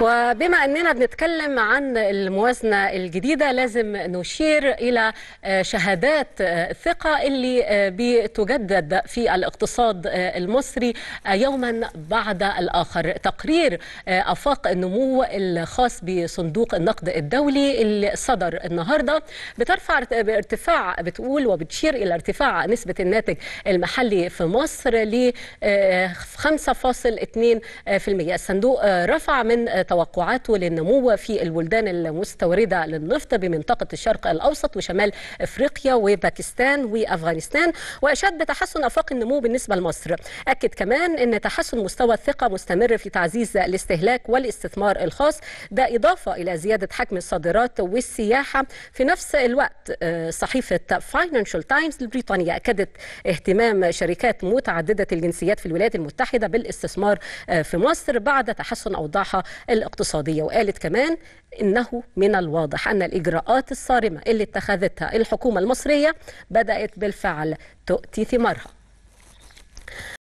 وبما أننا بنتكلم عن الموازنة الجديدة لازم نشير إلى آه، شهادات آه، الثقة اللي آه، بتجدد في الاقتصاد المصري يوما بعد الآخر تقرير أفاق النمو الخاص بصندوق النقد الدولي اللي صدر النهاردة بترفع بارتفاع بتقول وبتشير إلى ارتفاع نسبة الناتج المحلي في مصر ل 5.2% الصندوق رفع من توقعاته للنمو في البلدان المستوردة للنفط بمنطقة الشرق الأوسط وشمال أفريقيا وباكستان وأفغانستان وأشاد بتحسن أفاق النمو بالنسبة لمصر أكد كمان أن تحسن مستوى الثقة مستمر في تعزيز الاستهلاك والاستثمار الخاص ده إضافة إلى زيادة حجم الصادرات والسياحة في نفس الوقت آه، صحيفة فاينانشال تايمز البريطانية أكدت اهتمام شركات متعددة الجنسيات في الولايات المتحدة بالاستثمار آه، في مصر بعد تحسن أوضاعها الاقتصادية وقالت كمان إنه من الواضح أن الإجراءات الصارمة اللي اتخذتها الحكومة المصرية بدأت بالفعل تؤتي ثمارها